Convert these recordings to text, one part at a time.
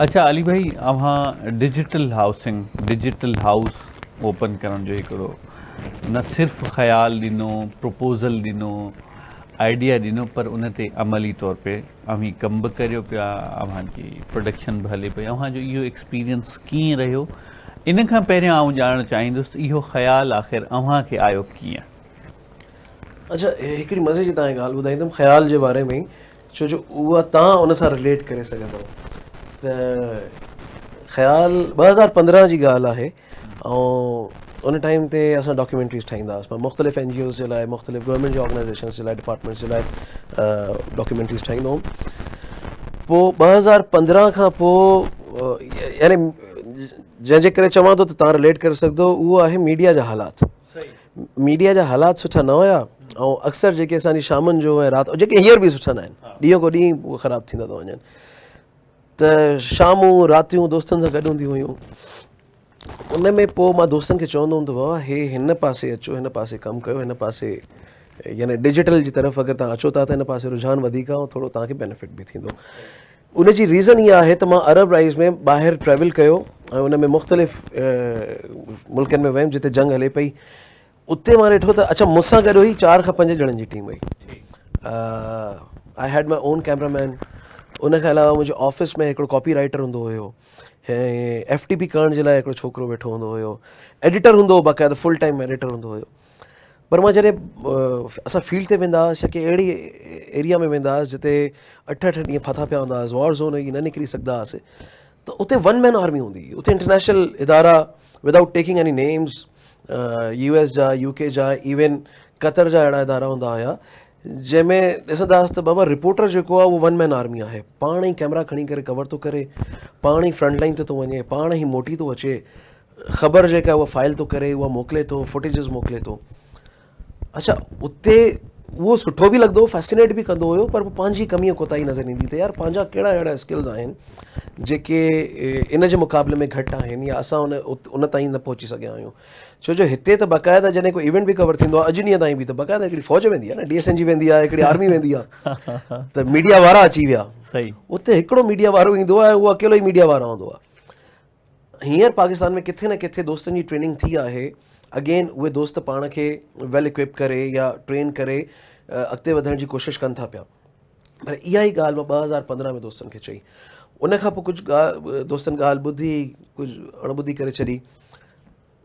अच्छा अली भाई अव्हां digital housing digital house open करण जो हिकिड़ो न सिर्फ़ ख़्यालु ॾिनो प्रपोज़ल ॾिनो आइडिया ॾिनो पर उन ते अमली तौर ते तव्हां कम कमु बि करियो पिया अव्हांजी प्रोडक्शन बि हले पई अव्हांजो इहो एक्सपीरियंस कीअं रहियो इन खां पहिरियों आऊं ॼाणणु चाहींदुसि त इहो ख़्यालु आख़िर अव्हांखे आयो कीअं अच्छा हिकिड़ी मज़ेज तव्हांखे ॻाल्हि ॿुधाईंदुमि ख़्याल जे बारे में छो जो उहा तव्हां उन सां रिलेट करे सघंदव त ख़्याल ॿ हज़ार पंद्रहं जी ॻाल्हि आहे ऐं उन टाइम ते असां डॉक्यूमेंट्रीस ठाहींदासीं मुख़्तलिफ़ एन जी ओस जे लाइ मुख़्तलिफ़ गवर्नमेंट जे ऑर्गनाइज़ेशन जे लाइ डिपार्टमेंट्स जे लाइ डॉक्यूमेंट्रीज़ ठाहींदो हुउमि पोइ ॿ हज़ार पंद्रहं खां पोइ यानी जंहिंजे करे चवां थो त तव्हां रिलेट करे सघंदव उहो आहे मीडिया जा हालात मीडिया जा हालात सुठा न हुया ऐं अक्सर जेके असांजी शामनि जो ऐं राति जो जेके हींअर बि सुठा नाहिनि ॾींहों को ॾींहुं उहो ख़राब थींदा थो वञनि त शाम रातियूं दोस्तनि सां गॾु हूंदी हुयूं उन में पोइ मां दोस्तनि खे चवंदो हूंदो बाबा हे हिन पासे अचो हिन पासे कमु कयो हिन पासे यानी डिजिटल जी तरफ़ अगरि तव्हां अचो था त हिन पासे रुझान वधीक आहे ऐं थोरो तव्हांखे बैनिफिट बि थींदो उनजी रीज़न इहा आहे त मां अरब राइज़ में ॿाहिरि ट्रेवल कयो ऐं उन में मुख़्तलिफ़ मुल्क़नि में वयुमि जिते जंग हले पई उते मां ॾिठो त अच्छा मूंसां गॾु हुई चारि खां पंज ॼणनि जी टीम हुई I had my own cameraman उन खां अलावा मुंहिंजे ऑफ़िस में हिकिड़ो कॉपी राइटर हूंदो हुयो ऐं एफ टी पी करण जे लाइ हिकिड़ो छोकिरो वेठो हूंदो हुयो एडिटर हूंदो हुओ बाक़ाइदो फुल टाइम एडिटर हूंदो हुयो पर मां जॾहिं असां फील्ड ते वेंदा हुआसीं या के अहिड़ी एरिया में वेंदा हुआसीं जिते अठ अठ ॾींहं फाथा पिया हूंदा हुआसीं वॉर ज़ोन हुई न निकिरी सघंदा हुआसीं त उते वन मैन आर्मी हूंदी हुई उते इंटरनेशनल इदारा without taking any names U S जा यू के जा इवन क़तर जा अहिड़ा इदारा हूंदा हुया जंहिंमें ॾिसंदासीं त बाबा रिपोर्टर जेको आहे उहो वन मैन आर्मी आहे पाण ई कैमरा खणी करे कवर थो करे पाण ई फ्रंट लाइन थो वञे पाण ई मोटी थो अचे ख़बर जेका उहा फाइल थो करे उहा मोकिले थो फुटेजिस मोकिले थो अच्छा उते उहो सुठो बि लॻंदो हुओ फैसिनेट बि कंदो हुयो पर उहो पंहिंजी कमीअ कोताई नज़र ईंदी त यार पंहिंजा कहिड़ा अहिड़ा स्किल्स आहिनि जेके इन जे मुक़ाबले में घटि आहिनि या असां उन उन ताईं न पहुची सघिया आहियूं छो जो हिते त बाक़ाइदा जॾहिं कोई इवेंट बि कवर थींदो आहे अॼु ॾींहं ताईं बि त बाक़ाइदा हिकिड़ी फ़ौज वेंदी आहे न डी एस एन जी वेंदी आहे हिकिड़ी आर्मी वेंदी आहे त मीडिया वारा अची विया सही उते हिकिड़ो मीडिया वारो ईंदो आहे उहो अकेलो ई मीडिया वारो हूंदो आहे हींअर पाकिस्तान में किथे न किथे दोस्तनि जी ट्रेनिंग थी आहे अगेन उहे दोस्त पाण खे वेल इक्विप करे या ट्रेन करे अॻिते वधण जी कोशिशि कनि था पिया पर इहा ई ॻाल्हि मां ॿ हज़ार पंद्रहं में दोस्तनि खे चई उन खां पोइ कुझु ॻाल्हि दोस्तनि ॻाल्हि ॿुधी कुझु अणॿुधी करे छॾी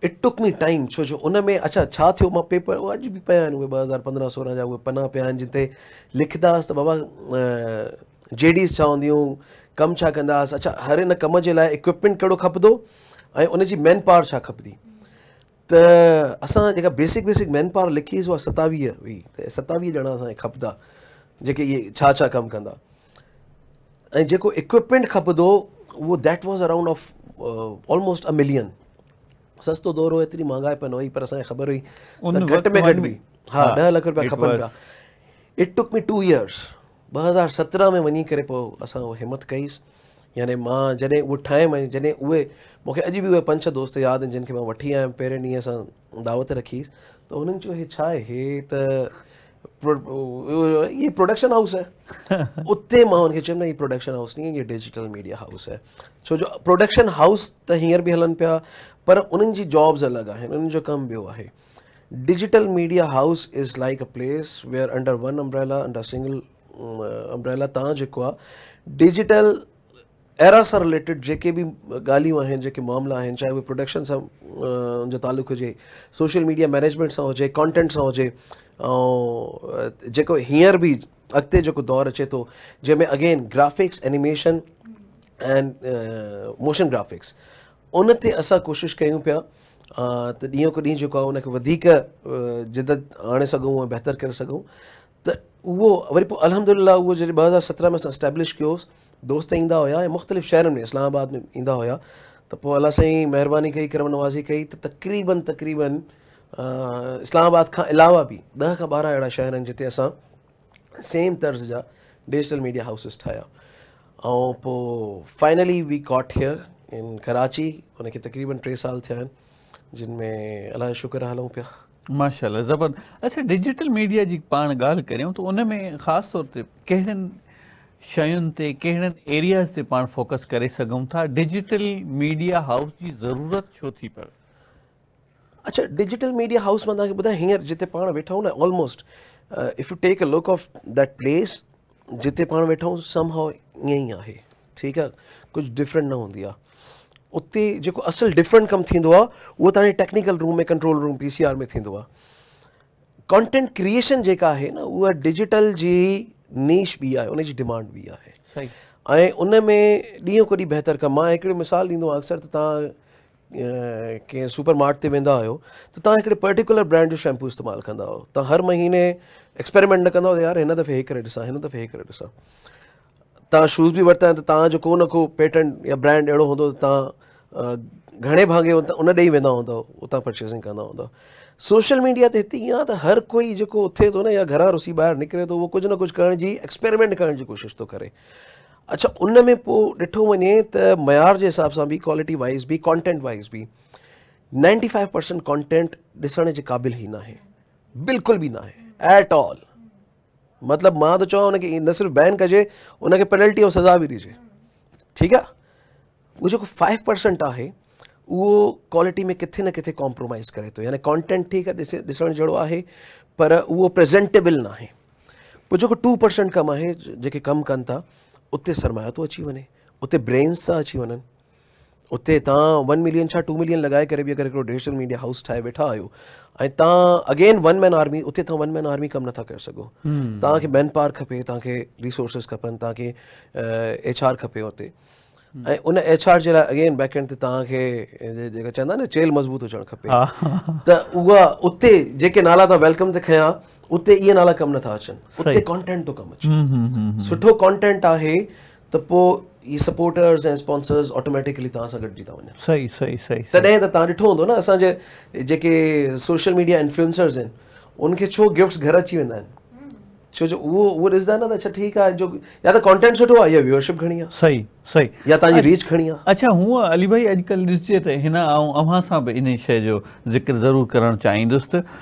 इट टुक मी टाइम छो जो उन में अच्छा छा थियो मां पेपर उहे अॼु बि पिया आहिनि उहे ॿ हज़ार पंद्रहं सोरहं जा उहे पना पिया आहिनि जिते लिखंदा हुआसीं त बाबा जेडीस छा हूंदियूं हुयूं कमु छा कंदा हुआसीं अच्छा हर हिन कम जे लाइ इक्विपमेंट कहिड़ो खपंदो ऐं उनजी मैन पावर छा खपंदी त असां जेका बेसिक बेसिक मैन पावर लिखीसीं उहा सतावीह हुई त सतावीह ॼणा असांखे खपंदा जेके इहे छा छा कमु कंदा ऐं जेको इक्विपमेंट खपंदो उहो that was around of almost a million सस्तो दौरो एतिरी महांगाई हुई पर असांखे ख़बर हुई त घटि में घटि बि हा ॾह लख खपनि पिया it took mid two years ॿ हज़ार सत्रहं में वञी करे पोइ असां उहो हिमत कईसीं یعنی جدہ وہ ٹائم جنہیں وہ اجی بھی وہ پہ دو دور یاد ہیں جن کی وی آم پہ ڈی دعوت رکھی تو ان پوڈکشن ہاؤس ہے اتنے ان کی چوڈکشن ہاؤس نہیں ہے یہ ڈیجیٹل میڈیا ہاؤس ہے چو جو پوڈکشن ہاؤس تو ہیر بھی ہلن پہ پر ان کی جابس الگ ہیں انجیٹل media house is like a plus where under one umbrella under single umbrella digital era सां रिलेटेड जेके बि ॻाल्हियूं आहिनि जेके मामला आहिनि चाहे उहे प्रोडक्शन सां जो तालुक़ु हुजे सोशल मीडिया मैनेजमेंट सां हुजे कॉन्टेंट सां हुजे ऐं जेको हींअर बि अॻिते जेको दौरु अचे थो जंहिंमें again graphics animation and motion graphics उन ते असां कोशिशि कयूं पिया त ॾींहों को ॾींहुं जेको आहे उनखे वधीक जिदत आणे सघूं ऐं बहितर करे सघूं त उहो वरी पोइ अलहमदिल्ला उहो जॾहिं ॿ हज़ार सत्रहं में असां स्टैब्लिश कयोसीं دوست ہویا ہے مختلف شہروں میں اسلام آباد میں ہویا تو پو اللہ سائی مہربانی کرم نوازی تو تقریباً تقریباً اسلام آباد کا علاوہ بھی دہ کا بارہ اڑا شہر جتے اصل سیم طرز جا ڈیجیٹل میڈیا ہاؤسز ٹھایا اور finally we here in Karachi ان کے تقریبا ٹے سال تھے جن میں اللہ شکر ہلوں پیا اچھا، جی گال کریں تو ان میں خاص طور پہ शयुनि ते कहिड़नि एरियाज़ ते पाण फ़ोकस करे सघूं था डिजिटल मीडिया हाउस जी ज़रूरत छो थी पए अच्छा डिजिटल मीडिया हाउस मां तव्हांखे ॿुधायां हींअर जिते पाण वेठा आहियूं न almost if you take a look of that place जिते पाण वेठा आहियूं सम हाउ ईअं ई आहे ठीकु आहे कुझु डिफरेंट न हूंदी आहे उते जेको असल डिफरेंट कमु थींदो आहे उहो तव्हांजे टेक्निकल रूम में control room P C R में थींदो आहे कॉन्टेंट क्रिएशन जेका आहे न उहा डिजिटल जी नीश बि आहे उनजी डिमांड बि आहे ऐं उन में ॾींहं को ॾींहुं बहितरु कमु मां हिकिड़ी मिसाल ॾींदो आहियां अक्सर त तव्हां कंहिं सुपर मार्क ते वेंदा आहियो त तव्हां हिकिड़े पर्टीकुलर ब्रांड जो शैम्पू इस्तेमालु कंदा आहियो तव्हां हर महीने एक्सपेरिमेंट न कंदा त यार हिन दफ़े इहे करे ॾिसां हिन दफ़े इहे करे ॾिसां तव्हां शूज़ बि वरिता आहिनि त तव्हांजो को न को या ब्रांड अहिड़ो हूंदो ઘણે ભાંગે હો તો ઉને દે વેનો હો તો ઉતા પરચેસિંગ કનો હો તો સોશિયલ મીડિયા તે તિયા તો હર કોઈ જોકો ઉથે તો ને ઘરા રસી બહાર નીકળે તો વો કુછ ન કુછ કરની જી એક્સપેરિમેન્ટ કરની જી કોશિશ તો કરે અચ્છા ઉને મે પો ડિઠો વને તા માયાર જે હિસાબ સા બી ક્વોલિટી વાઇસ બી કન્ટેન્ટ વાઇસ બી 95% કન્ટેન્ટ દિસન જ કેબિલ હી ના હે બિલકુલ બી ના હે એટ ઓલ મતલબ માં તો ચાહો ઉને કે ન સર બેન કરે ઉને કે પેનલ્ટી ઓ સજા બી દીજે ઠીક આ وہ جو فائیو پرسینٹ ہے وہ کوالٹی میں کتنے نہ کتنے کمپرومائز کرے تو یعنی کانٹینٹ ڈسن جڑو ہے پر وہ پریزینٹبل نہ وہ جو ٹو پرسینٹ کم ہے کم کن تھا سرمایہ تو اچھی وے اتنے برینس تھا اچھی ون اتنے تا ون ملن ٹو ملن لگائے کریڈیا ہاؤس ٹائے ویٹھا آؤ اگین ون مین آرمی اتنے تم ون مین آرمی کم نہ سو تک مین پار کپے تھی ریسورسز کپن تچ آر ऐं उन एच आर जे लाइ अगेन बैकएंड ते तव्हांखे जेका चवंदा न चेल मज़बूत हुजणु खपे त उहा उते जेके नाला तव्हां वेलकम ते खयां उते इहे नाला कमु नथा अचनि उते कॉन्टेंट थो कमु अचे सुठो कॉन्टेंट आहे त पोइ इहे सपोर्टर्स ऐं स्पॉन्सर्स ऑटोमेटिकली तव्हां सां गॾिजी था वञनि सही सही सही तॾहिं त तव्हां ॾिठो हूंदो न असांजे जेके सोशल मीडिया इंफ्ल्यूंसर्स आहिनि उनखे छो गिफ्ट्स घर अची वेंदा आहिनि छो जो उहो उहो ॾिसंदा आहिनि न त ठीकु आहे जो या त कॉन्टेंट सुठो आहे सही सही या तव्हांजी रीच खणी आहे अच्छा हूअं अली भाई अॼुकल्ह ॾिसिजे त हिन ऐं अव्हां सां बि इन शइ जो ज़िक्र ज़रूरु करणु चाहींदुसि त